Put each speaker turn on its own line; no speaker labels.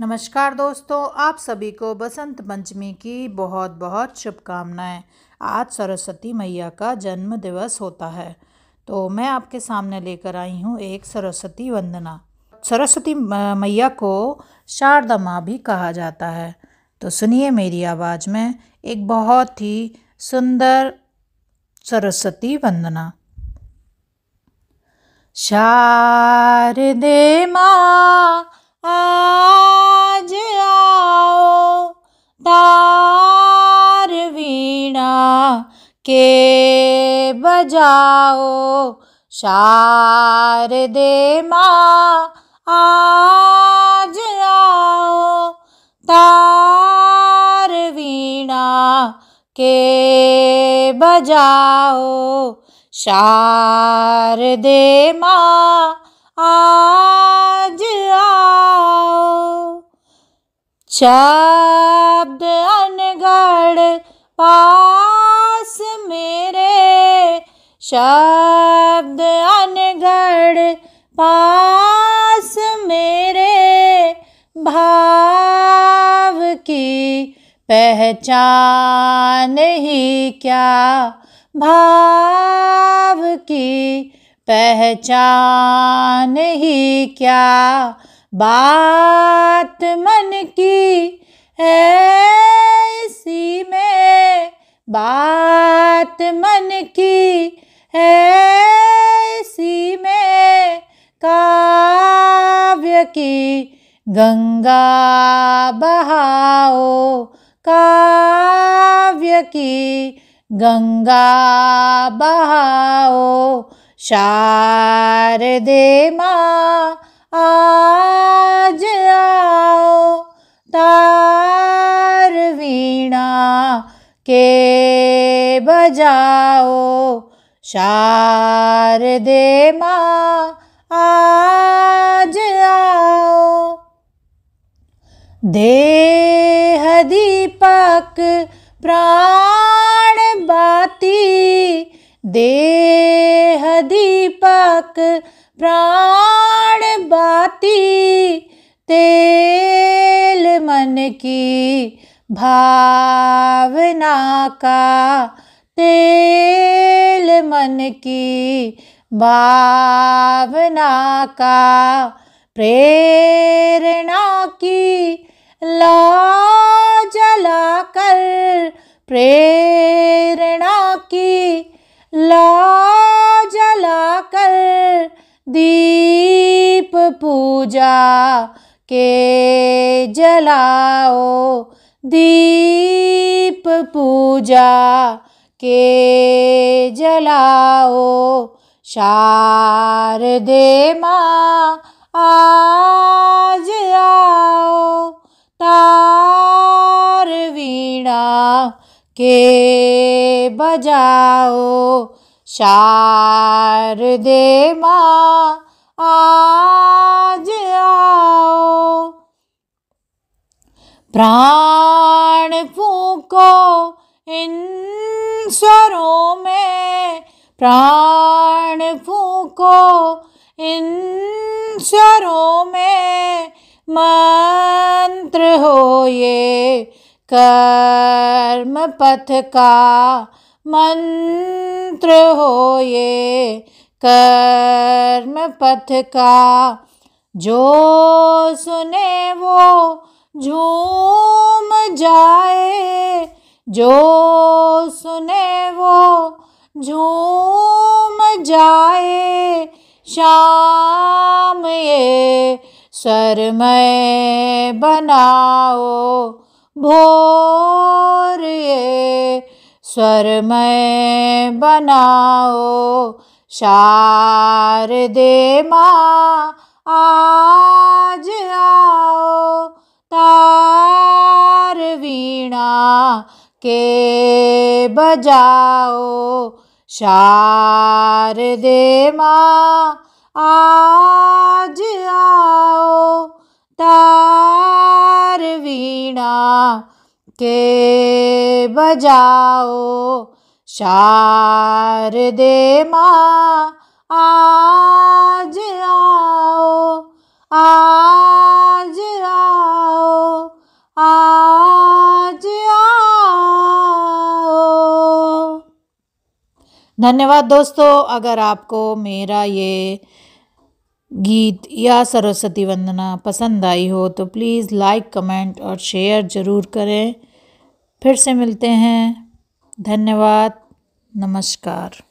नमस्कार दोस्तों आप सभी को बसंत पंचमी की बहुत बहुत शुभकामनाएं आज सरस्वती मैया का जन्म दिवस होता है तो मैं आपके सामने लेकर आई हूँ एक सरस्वती वंदना सरस्वती मैया को शारदा माँ भी कहा जाता है तो सुनिए मेरी आवाज़ में एक बहुत ही सुंदर सरस्वती वंदना
शारदे माँ आ के बजाओ शारदे माँ आज आओ तार वीणा के बजाओ शारदे माँ आज आओ शब्द अनगढ़ पा शब्द अनगढ़ पास मेरे भाव की पहचान ही क्या भाव की पहचान ही क्या बात मन की की गंगा बहाओ काव्य की गंगा बहाओ शारदे माँ आज आओ तार वीणा के बजाओ शारदे माँ देह दीपक प्राण बाती देह दीपक प्राण बाती तेल मन की भावना का तेल मन की भावना का प्रेरणा की ला जला कर प्रेरणा की ला जला कर दीप पूजा के जलाओ दीप पूजा के जलाओ शारदे माँ आ के बजाओ शारदे माँ आज आओ प्राण फूको इन स्वरों में प्राण फूको इन स्वरों में मंत्र हो ये कर पथ का मंत्र हो ये कर्म पथ का जो सुने वो झूम जाए जो सुने वो झूम जाए शाम ये स्वरमय बनाओ भोर ये में बनाओ शारदे माँ आज आओ तार वीणा के बजाओ शारदे माँ आज आओ तार वीणा के बजाओ शारदे माँ आज आओ आज आओ आज आओ
धन्यवाद दोस्तों अगर आपको मेरा ये गीत या सरस्वती वंदना पसंद आई हो तो प्लीज़ लाइक कमेंट और शेयर ज़रूर करें फिर से मिलते हैं धन्यवाद नमस्कार